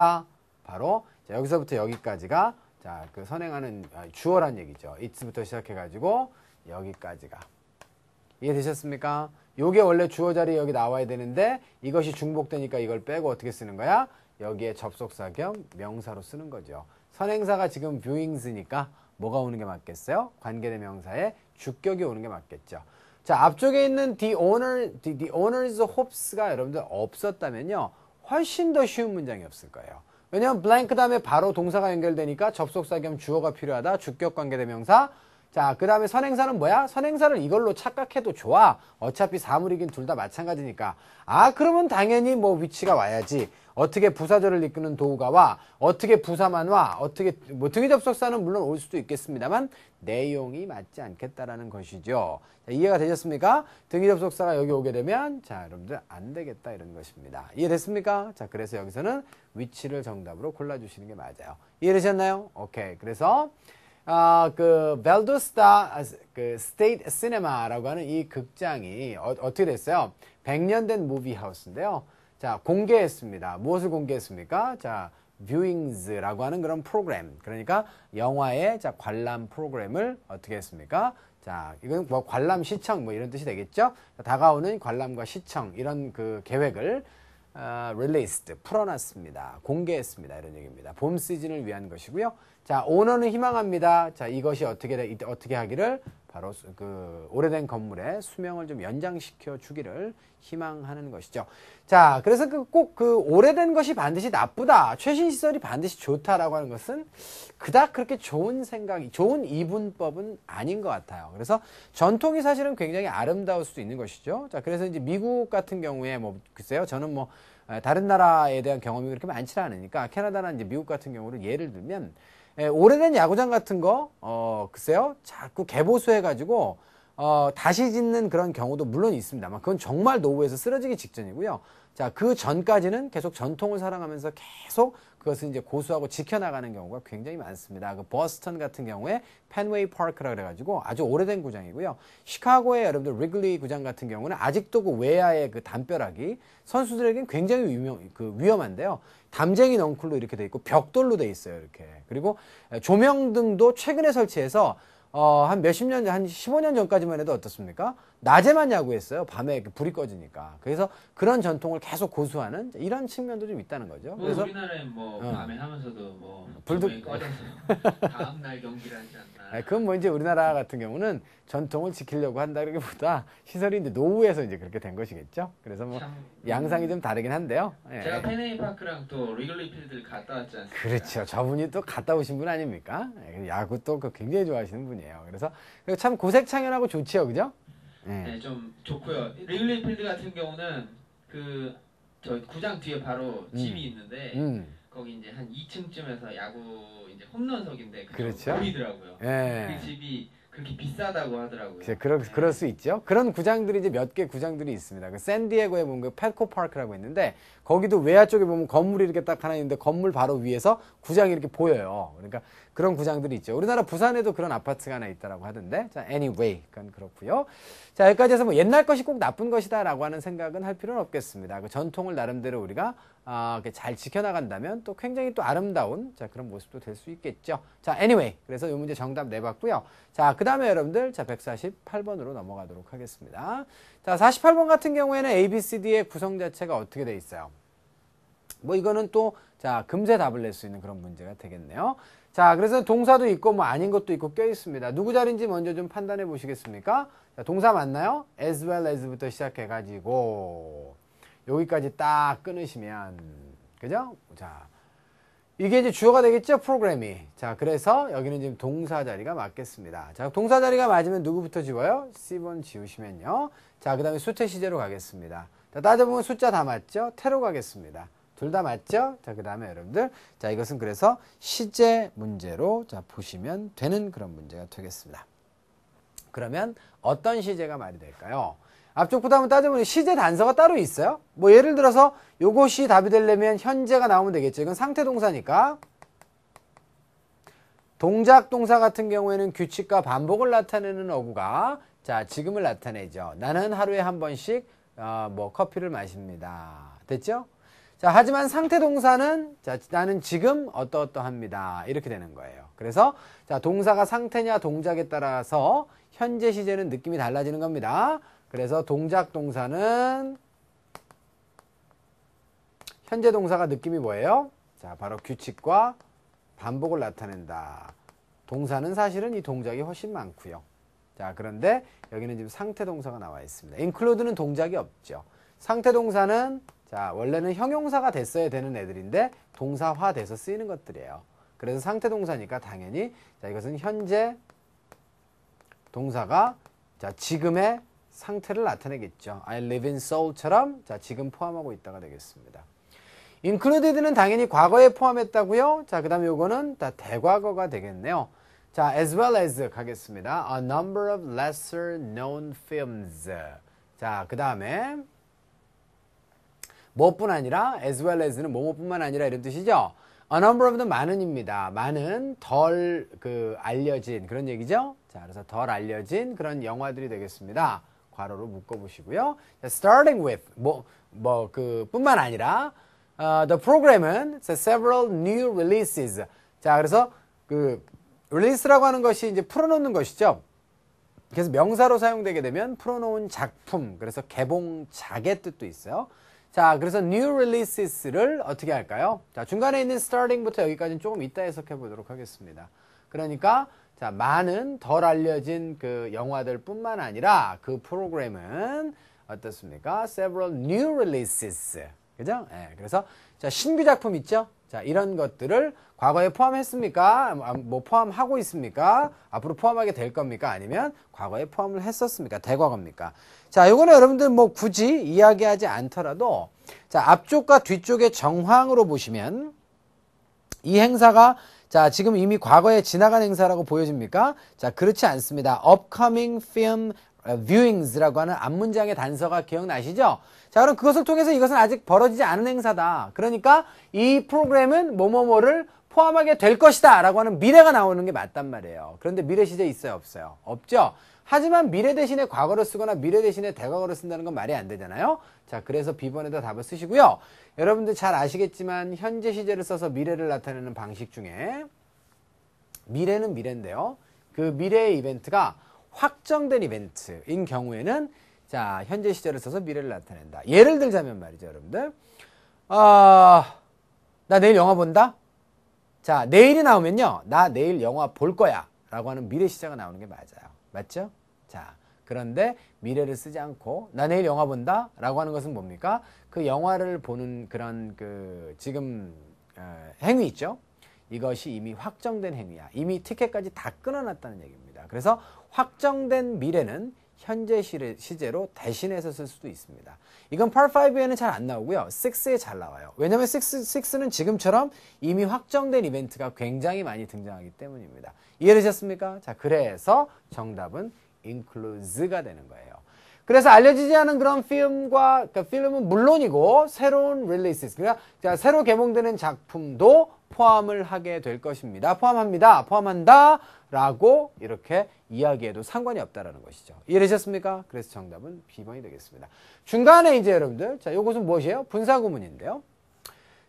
아. 바로 자, 여기서부터 여기까지가 자, 그 선행하는 아, 주어란 얘기죠. it's부터 시작해가지고 여기까지가. 이해되셨습니까? 요게 원래 주어 자리에 여기 나와야 되는데 이것이 중복되니까 이걸 빼고 어떻게 쓰는 거야? 여기에 접속사 겸 명사로 쓰는 거죠. 선행사가 지금 viewing스니까 뭐가 오는 게 맞겠어요? 관계대명사에 주격이 오는 게 맞겠죠. 자, 앞쪽에 있는 the owner, the, the owner's hopes가 여러분들 없었다면요. 훨씬 더 쉬운 문장이 없을 거예요. 왜냐하면 블랭크 다음에 바로 동사가 연결되니까 접속사 겸 주어가 필요하다. 주격 관계대명사 자, 그 다음에 선행사는 뭐야? 선행사를 이걸로 착각해도 좋아. 어차피 사물이긴 둘 다 마찬가지니까. 아, 그러면 당연히 뭐 위치가 와야지. 어떻게 부사절을 이끄는 도우가 와, 어떻게 부사만 와, 어떻게, 뭐 등의 접속사는 물론 올 수도 있겠습니다만, 내용이 맞지 않겠다라는 것이죠. 자, 이해가 되셨습니까? 등의 접속사가 여기 오게 되면, 자, 여러분들 안 되겠다 이런 것입니다. 이해됐습니까? 자, 그래서 여기서는 위치를 정답으로 골라주시는 게 맞아요. 이해되셨나요? 오케이. 그래서, 아, 그 벨도스타 아, 그 스테이트 시네마라고 하는 이 극장이 어, 떻게 됐어요? 100년 된 무비 하우스인데요. 자, 공개했습니다. 무엇을 공개했습니까? 자, 뷰잉즈라고 하는 그런 프로그램. 그러니까 영화의 자, 관람 프로그램을 어떻게 했습니까? 자, 이건 뭐 관람 시청 뭐 이런 뜻이 되겠죠? 다가오는 관람과 시청 이런 그 계획을 어, 아, 릴리스트 풀어놨습니다. 공개했습니다. 이런 얘기입니다. 봄 시즌을 위한 것이고요. 자, 오너는 희망합니다. 자, 이것이 어떻게, 어떻게 하기를 바로 그 오래된 건물의 수명을 좀 연장시켜 주기를 희망하는 것이죠. 자, 그래서 그 꼭그 그 오래된 것이 반드시 나쁘다, 최신 시설이 반드시 좋다라고 하는 것은 그닥 그렇게 좋은 생각이, 좋은 이분법은 아닌 것 같아요. 그래서 전통이 사실은 굉장히 아름다울 수도 있는 것이죠. 자, 그래서 이제 미국 같은 경우에 뭐 글쎄요, 저는 뭐 다른 나라에 대한 경험이 그렇게 많지 않으니까 캐나다나 이제 미국 같은 경우를 예를 들면 예, 오래된 야구장 같은 거, 어, 글쎄요. 자꾸 개보수해가지고, 어, 다시 짓는 그런 경우도 물론 있습니다만, 그건 정말 노후에서 쓰러지기 직전이고요. 자, 그 전까지는 계속 전통을 사랑하면서 계속 그것을 이제 고수하고 지켜나가는 경우가 굉장히 많습니다. 그 버스턴 같은 경우에 펜웨이 파크라 그래가지고 아주 오래된 구장이고요. 시카고의 여러분들 리글리 구장 같은 경우는 아직도 그 외야의 그 담벼락이 선수들에겐 굉장히 유명, 그 위험한데요. 담쟁이 넝쿨로 이렇게 돼 있고 벽돌로 돼 있어요. 이렇게. 그리고 조명등도 최근에 설치해서 어, 한 몇십 년, 한 15년 전까지만 해도 어떻습니까? 낮에만 야구했어요. 밤에 불이 꺼지니까. 그래서 그런 전통을 계속 고수하는 이런 측면도 좀 있다는 거죠. 뭐 그래서 우리나라에 뭐 어. 밤에 하면서도 뭐 불도 꺼졌어요 다음 날 경기를 하지 않나. 아, 그건 뭐 이제 우리나라 같은 경우는 전통을 지키려고 한다기보다 시설이 이제 노후에서 이제 그렇게 된 것이겠죠. 그래서 뭐 참, 양상이 음. 좀 다르긴 한데요. 예. 제가 페네이 파크랑 또 리글리 필드를 갔다 왔지 않습니까? 그렇죠. 저분이 또 갔다 오신 분 아닙니까? 예, 야구 또 그 굉장히 좋아하시는 분이에요. 그래서 참 고색창연하고 좋지요, 그죠? 예. 네, 좀 좋고요. 리글리 필드 같은 경우는 그저 구장 뒤에 바로 음. 집이 있는데. 음. 거기 이제 한 2층쯤에서 야구 이제 홈런석인데 그렇죠. 보이더라고요. 예. 그 집이 그렇게 비싸다고 하더라고요. 이제 그럴, 네. 그럴 수 있죠. 그런 구장들이 이제 몇 개 구장들이 있습니다. 그 샌디에고에 보면 그 p e 파크라고 있는데 거기도 외야 쪽에 보면 건물이 이렇게 딱 하나 있는데 건물 바로 위에서 구장이 이렇게 보여요. 그러니까 그런 구장들이 있죠. 우리나라 부산에도 그런 아파트가 하나 있다라고 하던데. 자, anyway. 그건 그렇고요. 자, 여기까지 해서 뭐 옛날 것이 꼭 나쁜 것이다라고 하는 생각은 할 필요는 없겠습니다. 그 전통을 나름대로 우리가 아, 잘 지켜나간다면 또 굉장히 또 아름다운 자, 그런 모습도 될 수 있겠죠. 자, anyway. 그래서 이 문제 정답 내봤고요. 자, 그 다음에 여러분들 자, 148번으로 넘어가도록 하겠습니다. 자, 48번 같은 경우에는 A, B, C, D의 구성 자체가 어떻게 돼 있어요? 뭐 이거는 또 자, 금세 답을 낼 수 있는 그런 문제가 되겠네요. 자, 그래서 동사도 있고 뭐 아닌 것도 있고 껴 있습니다. 누구 자리인지 먼저 좀 판단해 보시겠습니까? 자, 동사 맞나요? as well as부터 시작해 가지고 여기까지 딱 끊으시면 그죠? 자 이게 이제 주어가 되겠죠 프로그램이 자 그래서 여기는 지금 동사 자리가 맞겠습니다 자 동사 자리가 맞으면 누구부터 지워요? C번 지우시면요 자그 다음에 수태 시제로 가겠습니다 자 따져보면 숫자 다 맞죠? 테로 가겠습니다 둘 다 맞죠? 자그 다음에 여러분들 자 이것은 그래서 시제 문제로 자 보시면 되는 그런 문제가 되겠습니다 그러면 어떤 시제가 말이 될까요? 앞쪽 부담은 따져보니 시제 단서가 따로 있어요. 뭐 예를 들어서 요것이 답이 되려면 현재가 나오면 되겠죠. 이건 상태 동사니까. 동작 동사 같은 경우에는 규칙과 반복을 나타내는 어구가 자 지금을 나타내죠. 나는 하루에 한 번씩 어, 뭐 커피를 마십니다. 됐죠? 자 하지만 상태 동사는 자 나는 지금 어떠어떠합니다. 이렇게 되는 거예요. 그래서 자 동사가 상태냐 동작에 따라서 현재 시제는 느낌이 달라지는 겁니다. 그래서 동작 동사는 현재 동사가 느낌이 뭐예요? 자, 바로 규칙과 반복을 나타낸다. 동사는 사실은 이 동작이 훨씬 많고요. 자, 그런데 여기는 지금 상태 동사가 나와 있습니다. include는 동작이 없죠. 상태 동사는 자, 원래는 형용사가 됐어야 되는 애들인데 동사화 돼서 쓰이는 것들이에요. 그래서 상태 동사니까 당연히 자, 이것은 현재 동사가 자, 지금의 상태를 나타내겠죠. I live in Seoul처럼 자, 지금 포함하고 있다가 되겠습니다. included는 당연히 과거에 포함했다고요. 자, 그다음에 요거는 다 대과거가 되겠네요. 자, as well as 가겠습니다. A number of lesser known films. 자, 그다음에 뭐뿐 아니라 as well as는 뭐뭐뿐만 아니라 이런 뜻이죠. A number of 는 많은입니다. 많은 덜 그 알려진 그런 얘기죠. 자, 그래서 덜 알려진 그런 영화들이 되겠습니다. 괄호로 묶어보시고요. Starting with 뭐 뭐 그 뿐만 아니라 uh, the program은 several new releases. 자 그래서 그 release라고 하는 것이 이제 풀어놓는 것이죠. 그래서 명사로 사용되게 되면 풀어놓은 작품, 그래서 개봉작의 뜻도 있어요. 자, 그래서 new releases를 어떻게 할까요? 자, 중간에 있는 starting부터 여기까지는 조금 이따 해석해 보도록 하겠습니다. 그러니까 자, 많은 덜 알려진 그 영화들 뿐만 아니라 그 프로그램은 어떻습니까? several new releases. 그죠? 예, 그래서 자, 신규 작품 있죠? 자, 이런 것들을 과거에 포함했습니까? 아, 뭐 포함하고 있습니까? 앞으로 포함하게 될 겁니까? 아니면 과거에 포함을 했었습니까? 대과거니까 자, 요거는 여러분들 뭐 굳이 이야기하지 않더라도 자, 앞쪽과 뒤쪽의 정황으로 보시면 이 행사가 자, 지금 이미 과거에 지나간 행사라고 보여집니까? 자, 그렇지 않습니다. upcoming film viewings라고 하는 앞문장의 단서가 기억나시죠? 자, 그럼 그것을 통해서 이것은 아직 벌어지지 않은 행사다. 그러니까 이 프로그램은 뭐뭐뭐를 포함하게 될 것이다 라고 하는 미래가 나오는 게 맞단 말이에요. 그런데 미래 시제 있어요? 없어요? 없죠? 하지만 미래 대신에 과거를 쓰거나 미래 대신에 대과거를 쓴다는 건 말이 안 되잖아요. 자, 그래서 B번에다 답을 쓰시고요. 여러분들 잘 아시겠지만 현재 시제를 써서 미래를 나타내는 방식 중에 미래는 미래인데요. 그 미래의 이벤트가 확정된 이벤트인 경우에는 자, 현재 시제를 써서 미래를 나타낸다. 예를 들자면 말이죠, 여러분들. 아, 어, 나 내일 영화 본다? 자, 내일이 나오면요. 나 내일 영화 볼 거야. 라고 하는 미래 시제가 나오는 게 맞아요. 맞죠? 자, 그런데 미래를 쓰지 않고 나 내일 영화 본다 라고 하는 것은 뭡니까? 그 영화를 보는 그런 그 지금 어, 행위 있죠? 이것이 이미 확정된 행위야. 이미 티켓까지 다 끊어놨다는 얘기입니다. 그래서 확정된 미래는 현재 시제로 대신해서 쓸 수도 있습니다. 이건 8 a 5에는잘 안 나오고요. 6에 잘 나와요. 왜냐하면 6는 지금처럼 이미 확정된 이벤트가 굉장히 많이 등장하기 때문입니다. 이해되셨습니까? 자, 그래서 정답은 include가 되는 거예요. 그래서 알려지지 않은 그런 필름과 그 필름은 물론이고 새로운 릴리스 그러니까 새로 개봉되는 작품도 포함을 하게 될 것입니다. 포함합니다. 포함한다. 라고 이렇게 이야기해도 상관이 없다라는 것이죠. 이해되셨습니까? 그래서 정답은 B번이 되겠습니다. 중간에 이제 여러분들 자, 이것은 무엇이에요? 분사 구문인데요.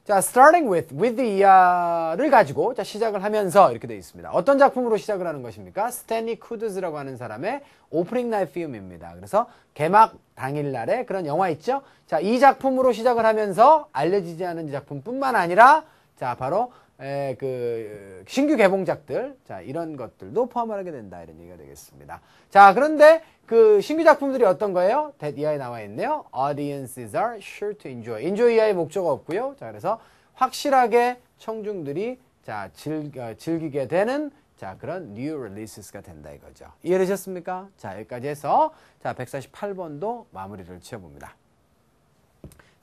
자, starting with, with the를 uh, 가지고 자, 시작을 하면서 이렇게 되어 있습니다. 어떤 작품으로 시작을 하는 것입니까? 스탠리 쿠드즈라고 하는 사람의 오프닝 나이 피움입니다. 그래서 개막 당일날에 그런 영화 있죠? 자, 이 작품으로 시작을 하면서 알려지지 않은 작품뿐만 아니라 자, 바로 에, 예, 그 신규 개봉작들 자 이런 것들도 포함하게 된다 이런 얘기가 되겠습니다. 자 그런데 그 신규 작품들이 어떤 거예요? t h 이에 나와 있네요. Audiences are sure to enjoy. enjoy 이하의 목적어 없고요. 자 그래서 확실하게 청중들이 자 즐, 어, 즐기게 되는 자 그런 new releases가 된다 이거죠. 이해되셨습니까? 자 여기까지 해서 자 148번도 마무리를 지어봅니다.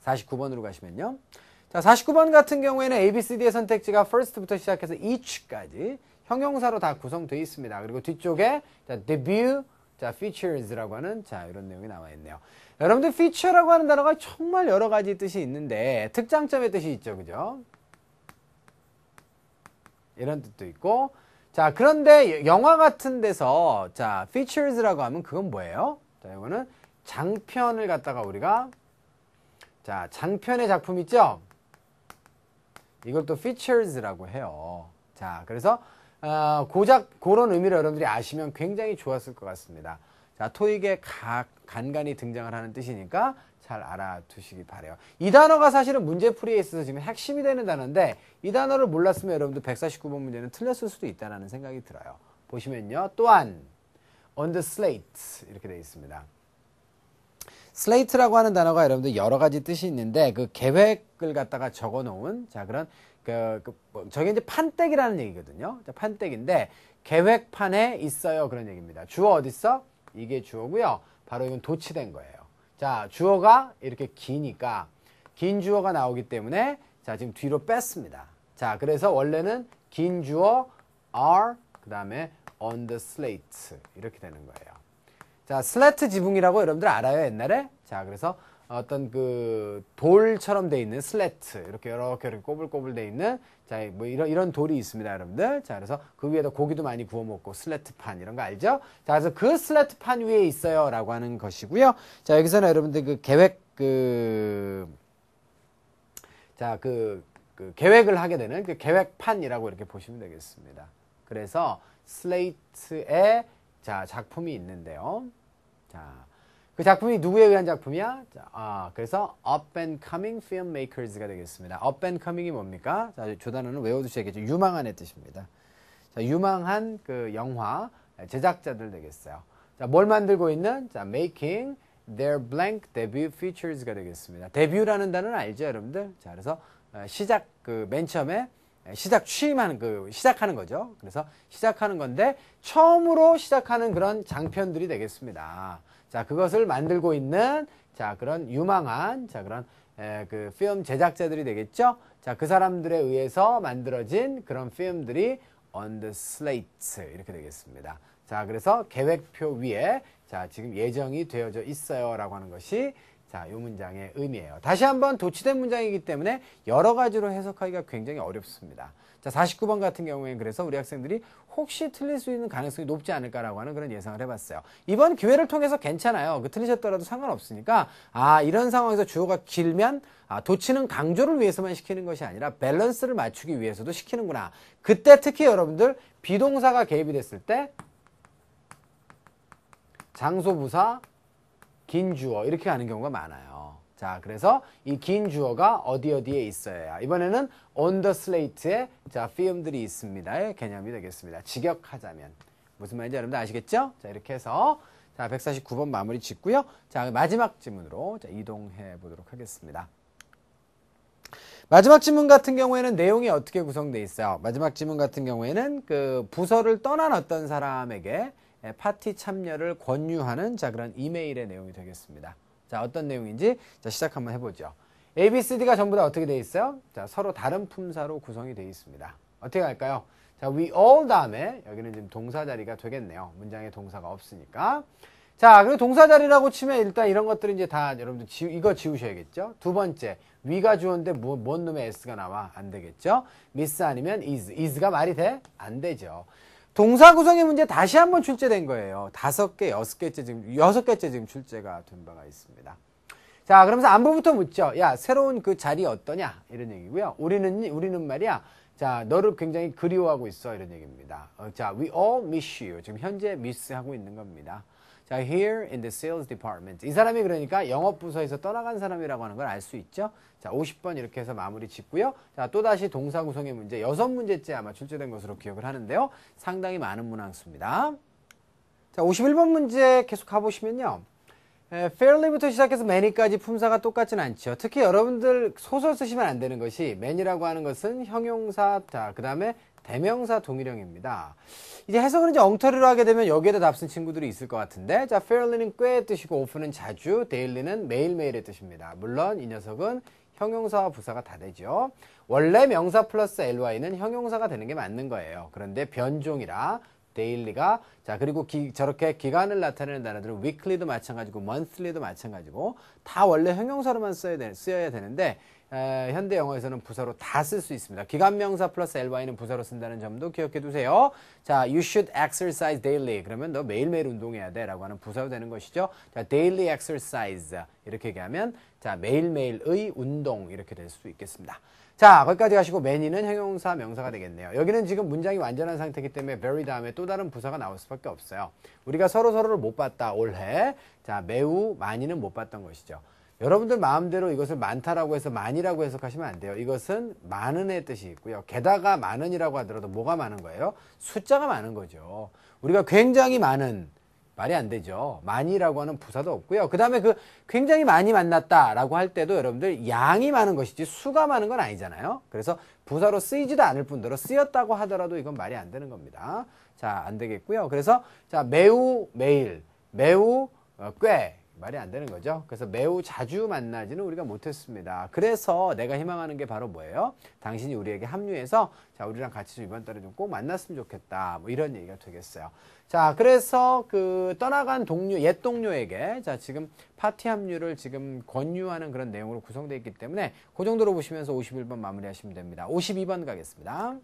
49번으로 가시면요. 자, 49번 같은 경우에는 ABCD의 선택지가 first부터 시작해서 each까지 형용사로 다 구성되어 있습니다. 그리고 뒤쪽에 자, debut, 자, features라고 하는 자, 이런 내용이 나와 있네요. 여러분들 feature라고 하는 단어가 정말 여러 가지 뜻이 있는데 특장점의 뜻이 있죠. 그죠? 이런 뜻도 있고 자, 그런데 영화 같은 데서 자, features라고 하면 그건 뭐예요? 자, 이거는 장편을 갖다가 우리가 자, 장편의 작품 있죠? 이걸 또 features라고 해요. 자, 그래서 어, 고작 그런 의미를 여러분들이 아시면 굉장히 좋았을 것 같습니다. 자, 토익에 각 간간히 등장을 하는 뜻이니까 잘 알아두시기 바래요. 이 단어가 사실은 문제풀이에 있어서 지금 핵심이 되는 단어인데 이 단어를 몰랐으면 여러분들 149번 문제는 틀렸을 수도 있다는 생각이 들어요. 보시면요. 또한 on the slate 이렇게 되어 있습니다. 슬레이트라고 하는 단어가 여러분들 여러 가지 뜻이 있는데 그 계획을 갖다가 적어 놓은 자 그런 그, 그 뭐, 저게 이제 판때기라는 얘기거든요. 자, 판때기인데 계획판에 있어요 그런 얘기입니다. 주어 어디 있어? 이게 주어고요. 바로 이건 도치된 거예요. 자 주어가 이렇게 기니까 긴 주어가 나오기 때문에 자 지금 뒤로 뺐습니다. 자 그래서 원래는 긴 주어 are 그 다음에 on the slate 이렇게 되는 거예요. 자, 슬래트 지붕이라고 여러분들 알아요, 옛날에? 자, 그래서 어떤 그 돌처럼 돼 있는 슬래트 이렇게 이렇게 이렇게 꼬불꼬불 돼 있는 자뭐 이런 이런 돌이 있습니다 여러분들 자 그래서 그 위에다 고기도 많이 구워 먹고 슬래트판 이런 거 알죠 자 그래서 그 슬래트판 위에 있어요라고 하는 것이고요 자 여기서는 여러분들 그 계획 그 자그 그, 그 계획을 하게 되는 그 계획판이라고 이렇게 보시면 되겠습니다 그래서 슬레이트에 자 작품이 있는데요 자, 그 작품이 누구에 의한 작품이야? 자, 아, 그래서 Up and Coming Film Makers가 되겠습니다. Up and Coming이 뭡니까? 자, 조단어는 외워두셔야겠죠. 유망한의 뜻입니다. 자, 유망한 그 영화 네, 제작자들 되겠어요. 자, 뭘 만들고 있는? 자, Making Their Blank Debut Features가 되겠습니다. 데뷔라는 단어는 알죠, 여러분들? 자, 그래서 어, 시작 그 맨 처음에 예, 시작 취임하는 그 시작하는 거죠. 그래서 시작하는 건데 처음으로 시작하는 그런 장편들이 되겠습니다. 자 그것을 만들고 있는 자 그런 유망한 자 그런 에, 예, 그 필름 제작자들이 되겠죠. 자 그 사람들에 의해서 만들어진 그런 필름들이 on the slate 이렇게 되겠습니다. 자 그래서 계획표 위에 자 지금 예정이 되어져 있어요라고 하는 것이 자, 이 문장의 의미예요. 다시 한번 도치된 문장이기 때문에 여러 가지로 해석하기가 굉장히 어렵습니다. 자, 49번 같은 경우에는 그래서 우리 학생들이 혹시 틀릴 수 있는 가능성이 높지 않을까라고 하는 그런 예상을 해봤어요. 이번 기회를 통해서 괜찮아요. 그 틀리셨더라도 상관없으니까 아 이런 상황에서 주어가 길면 아, 도치는 강조를 위해서만 시키는 것이 아니라 밸런스를 맞추기 위해서도 시키는구나. 그때 특히 여러분들 비동사가 개입이 됐을 때 장소 부사 긴 주어 이렇게 가는 경우가 많아요. 자, 그래서 이 긴 주어가 어디 어디에 있어야 이번에는 on the slate에 자, film들이 있습니다의 예, 개념이 되겠습니다. 직역하자면 무슨 말인지 여러분들 아시겠죠? 자, 이렇게 해서 자, 149번 마무리 짓고요. 자, 마지막 질문으로 자, 이동해 보도록 하겠습니다. 마지막 질문 같은 경우에는 내용이 어떻게 구성되어 있어요? 마지막 질문 같은 경우에는 그 부서를 떠난 어떤 사람에게 예, 파티 참여를 권유하는 자 그런 이메일의 내용이 되겠습니다. 자 어떤 내용인지 자 시작 한번 해보죠. A, B, C, D가 전부 다 어떻게 돼 있어요? 자 서로 다른 품사로 구성이 돼 있습니다. 어떻게 할까요? 자 we all 다음에 여기는 지금 동사 자리가 되겠네요. 문장에 동사가 없으니까. 자, 그리고 동사자리라고 치면 일단 이런 것들은 이제 다 여러분들 지, 이거 지우셔야겠죠? 두 번째, 위가 주어는데 뭐, 뭔 놈의 s가 나와? 안 되겠죠? miss 아니면 is. is가 말이 돼? 안 되죠. 동사 구성의 문제 다시 한번 출제된 거예요. 다섯 개, 여섯 개째 지금, 여섯 개째 지금 출제가 된 바가 있습니다. 자, 그러면서 안부부터 묻죠. 야, 새로운 그 자리 어떠냐? 이런 얘기고요. 우리는, 우리는 말이야. 자, 너를 굉장히 그리워하고 있어. 이런 얘기입니다. 어, 자, we all miss you. 지금 현재 미스하고 있는 겁니다. 자, here in the sales department. 이 사람이 그러니까 영업부서에서 떠나간 사람이라고 하는 걸 알 수 있죠. 자, 50번 이렇게 해서 마무리 짓고요. 자, 또다시 동사 구성의 문제, 여섯 문제째 아마 출제된 것으로 기억을 하는데요. 상당히 많은 문항수입니다. 자, 51번 문제 계속 가보시면요. 에, fairly부터 시작해서 many까지 품사가 똑같진 않죠. 특히 여러분들 소설 쓰시면 안 되는 것이 many라고 하는 것은 형용사, 자, 그 다음에 대명사 동일형입니다. 이제 해석을 이제 엉터리로 하게 되면 여기에다 답쓴 친구들이 있을 것 같은데 자, fairly는 꽤의 뜻이고 often은 자주, daily는 매일매일의 뜻입니다. 물론 이 녀석은 형용사와 부사가 다 되죠. 원래 명사 플러스 ly는 형용사가 되는 게 맞는 거예요. 그런데 변종이라 데일리가 자 그리고 기, 저렇게 기간을 나타내는 단어들은 weekly도 마찬가지고 monthly도 마찬가지고 다 원래 형용사로만 써야 되, 쓰여야 되는데 에, 현대 영어에서는 부사로 다 쓸 수 있습니다. 기간명사 플러스 ly는 부사로 쓴다는 점도 기억해 두세요. 자, you should exercise daily. 그러면 너 매일매일 운동해야 돼. 라고 하는 부사로 되는 것이죠. 자, daily exercise. 이렇게 얘기하면, 자, 매일매일의 운동. 이렇게 될 수 있겠습니다. 자, 거기까지 가시고, many는 형용사 명사가 되겠네요. 여기는 지금 문장이 완전한 상태이기 때문에 very 다음에 또 다른 부사가 나올 수밖에 없어요. 우리가 서로서로를 못 봤다. 올해. 자, 매우 많이는 못 봤던 것이죠. 여러분들 마음대로 이것을 많다라고 해서 많이라고 해석하시면 안 돼요. 이것은 많은의 뜻이 있고요. 게다가 많은이라고 하더라도 뭐가 많은 거예요? 숫자가 많은 거죠. 우리가 굉장히 많은 말이 안 되죠. 많이라고 하는 부사도 없고요. 그다음에 그 굉장히 많이 만났다라고 할 때도 여러분들 양이 많은 것이지 수가 많은 건 아니잖아요. 그래서 부사로 쓰이지도 않을 뿐더러 쓰였다고 하더라도 이건 말이 안 되는 겁니다. 자, 안 되겠고요. 그래서 자, 매우 매일, 매우 어, 꽤 말이 안 되는 거죠. 그래서 매우 자주 만나지는 우리가 못했습니다. 그래서 내가 희망하는 게 바로 뭐예요? 당신이 우리에게 합류해서 자 우리랑 같이 좀 이번 달에 좀 꼭 만났으면 좋겠다. 뭐 이런 얘기가 되겠어요. 자 그래서 그 떠나간 동료 옛 동료에게 자 지금 파티 합류를 지금 권유하는 그런 내용으로 구성되어 있기 때문에 그 정도로 보시면서 51번 마무리하시면 됩니다. 52번 가겠습니다.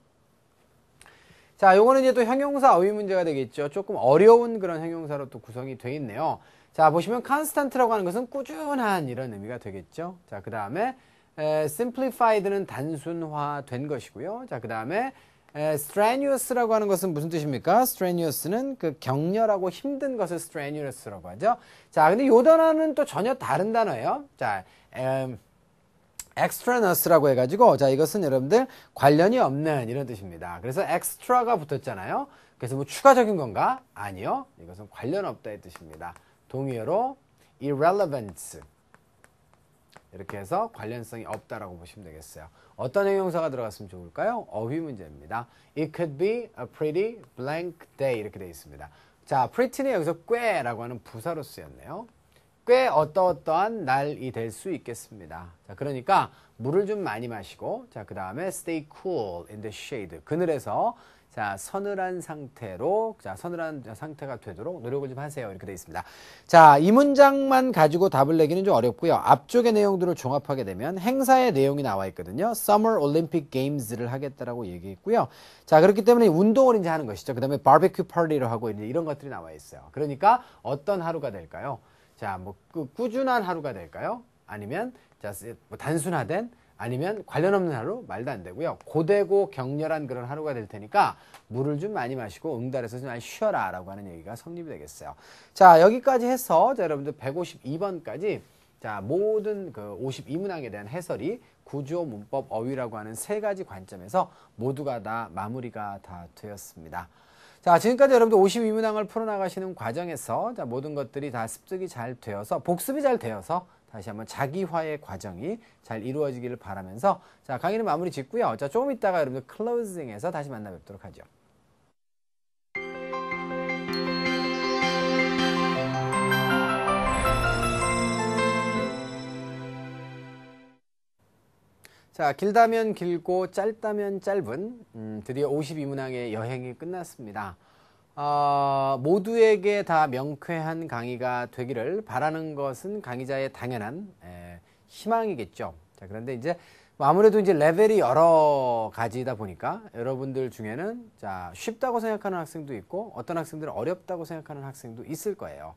자, 요거는 이제 또 형용사 어휘 문제가 되겠죠. 조금 어려운 그런 형용사로 또 구성이 돼 있네요. 자 보시면 constant라고 하는 것은 꾸준한 이런 의미가 되겠죠. 자그 다음에 simplified는 단순화된 것이고요. 자그 다음에 strenuous라고 하는 것은 무슨 뜻입니까? strenuous는 그 격렬하고 힘든 것을 strenuous라고 하죠. 자 근데 요 단어는 또 전혀 다른 단어예요. 자 u 음, extraneous라고 해가지고 자 이것은 여러분들 관련이 없는 이런 뜻입니다. 그래서 extra가 붙었잖아요. 그래서 뭐 추가적인 건가? 아니요. 이것은 관련 없다의 뜻입니다. 동의어로 irrelevance 이렇게 해서 관련성이 없다라고 보시면 되겠어요. 어떤 형용사가 들어갔으면 좋을까요? 어휘 문제입니다. It could be a pretty blank day 이렇게 되어 있습니다. 자, pretty는 여기서 꽤라고 하는 부사로 쓰였네요. 꽤 어떠어떠한 날이 될 수 있겠습니다. 자, 그러니까 물을 좀 많이 마시고 자, 그다음에 stay cool in the shade. 그늘에서 자, 서늘한 상태로 자, 서늘한 상태가 되도록 노력을 좀 하세요. 이렇게 돼 있습니다. 자, 이 문장만 가지고 답을 내기는 좀 어렵고요. 앞쪽의 내용들을 종합하게 되면 행사의 내용이 나와 있거든요. Summer Olympic Games를 하겠다라고 얘기했고요. 자, 그렇기 때문에 운동을 이제 하는 것이죠. 그다음에 바베큐 파티를 하고 이런 것들이 나와 있어요. 그러니까 어떤 하루가 될까요? 자, 뭐 그 꾸준한 하루가 될까요? 아니면 자, 뭐 단순화된 아니면 관련 없는 하루 말도 안 되고요. 고되고 격렬한 그런 하루가 될 테니까 물을 좀 많이 마시고 응달해서 좀 많이 쉬어라라고 하는 얘기가 성립이 되겠어요. 자, 여기까지 해서 자, 여러분들 152번까지 자, 모든 그 52문항에 대한 해설이 구조, 문법, 어휘라고 하는 세 가지 관점에서 모두가 다 마무리가 다 되었습니다. 자, 지금까지 여러분들 52문항을 풀어나가시는 과정에서 자, 모든 것들이 다 습득이 잘 되어서 복습이 잘 되어서 다시 한번 자기화의 과정이 잘 이루어지기를 바라면서 자, 강의는 마무리 짓고요. 자, 조금 있다가 여러분들 클로징에서 다시 만나 뵙도록 하죠. 자, 길다면 길고 짧다면 짧은 음, 드디어 52문항의 여행이 끝났습니다. 어, 모두에게 다 명쾌한 강의가 되기를 바라는 것은 강의자의 당연한 에, 희망이겠죠. 자, 그런데 이제 아무래도 이제 레벨이 여러 가지다 보니까 여러분들 중에는 자, 쉽다고 생각하는 학생도 있고 어떤 학생들은 어렵다고 생각하는 학생도 있을 거예요.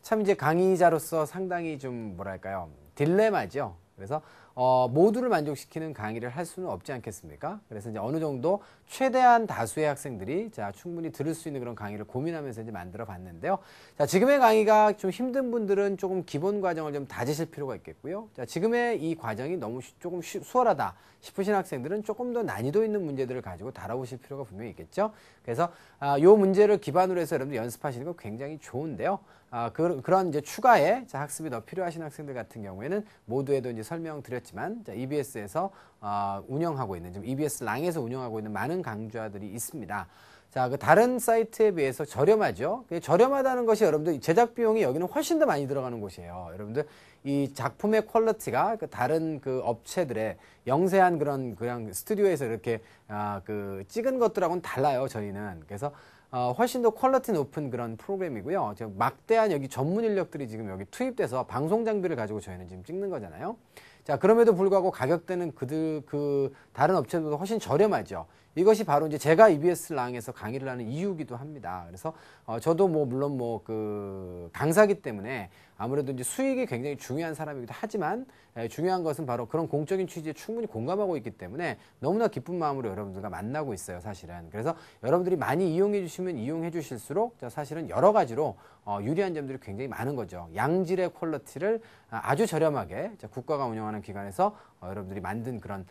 참 이제 강의자로서 상당히 좀 뭐랄까요. 딜레마죠. 그래서 어, 모두를 만족시키는 강의를 할 수는 없지 않겠습니까? 그래서 이제 어느 정도 최대한 다수의 학생들이 자 충분히 들을 수 있는 그런 강의를 고민하면서 이제 만들어 봤는데요. 자 지금의 강의가 좀 힘든 분들은 조금 기본 과정을 좀 다지실 필요가 있겠고요. 자 지금의 이 과정이 너무 쉬, 조금 쉬, 수월하다 싶으신 학생들은 조금 더 난이도 있는 문제들을 가지고 다뤄보실 필요가 분명히 있겠죠. 그래서 아, 요 문제를 기반으로 해서 여러분들 연습하시는 거 굉장히 좋은데요. 아, 그, 런 이제 추가의 자, 학습이 더 필요하신 학생들 같은 경우에는 모두에도 이제 설명드렸지만 자, EBS에서 어, 운영하고 있는 지금 EBS 랑에서 운영하고 있는 많은 강좌들이 있습니다. 자, 그 다른 사이트에 비해서 저렴하죠. 저렴하다는 것이 여러분들 제작 비용이 여기는 훨씬 더 많이 들어가는 곳이에요. 여러분들 이 작품의 퀄리티가 그 다른 그 업체들의 영세한 그런 그냥 스튜디오에서 이렇게 아, 그 찍은 것들하고는 달라요. 저희는 그래서 어, 훨씬 더 퀄리티 높은 그런 프로그램이고요. 지금 막대한 여기 전문 인력들이 지금 여기 투입돼서 방송 장비를 가지고 저희는 지금 찍는 거잖아요. 자, 그럼에도 불구하고 가격대는 그들 그 다른 업체보다 훨씬 저렴하죠. 이것이 바로 이제 제가 EBS 랑에서 강의를 하는 이유기도 합니다. 그래서 어, 저도 뭐 물론 뭐 그 강사기 때문에 아무래도 이제 수익이 굉장히 중요한 사람이기도 하지만 에, 예, 중요한 것은 바로 그런 공적인 취지에 충분히 공감하고 있기 때문에 너무나 기쁜 마음으로 여러분들과 만나고 있어요, 사실은. 그래서 여러분들이 많이 이용해 주시면 이용해 주실수록 사실은 여러 가지로 어, 유리한 점들이 굉장히 많은 거죠. 양질의 퀄러티를 아, 아주 저렴하게 국가가 운영하는 기관에서 어, 여러분들이 만든 그런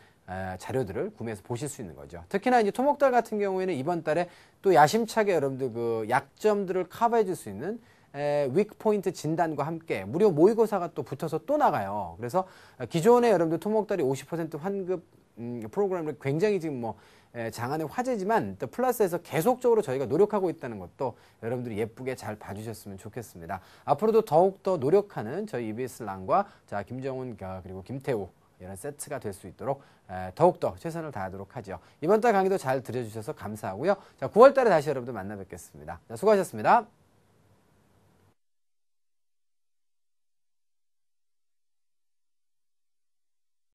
자료들을 구매해서 보실 수 있는 거죠. 특히나 이제 토목달 같은 경우에는 이번 달에 또 야심차게 여러분들 그 약점들을 커버해 줄 수 있는 위크포인트 진단과 함께 무료 모의고사가 또 붙어서 또 나가요. 그래서 기존에 여러분들 토목달이 50% 환급 음, 프로그램을 굉장히 지금 뭐 에, 장안의 화제지만 또 플러스에서 계속적으로 저희가 노력하고 있다는 것도 여러분들이 예쁘게 잘 봐주셨으면 좋겠습니다. 앞으로도 더욱더 노력하는 저희 EBS 랑과 자 김정훈 그리고 김태우 이런 세트가 될 수 있도록 더욱더 최선을 다하도록 하죠. 이번 달 강의도 잘 들려주셔서 감사하고요. 자, 9월 달에 다시 여러분들 만나 뵙겠습니다. 자, 수고하셨습니다.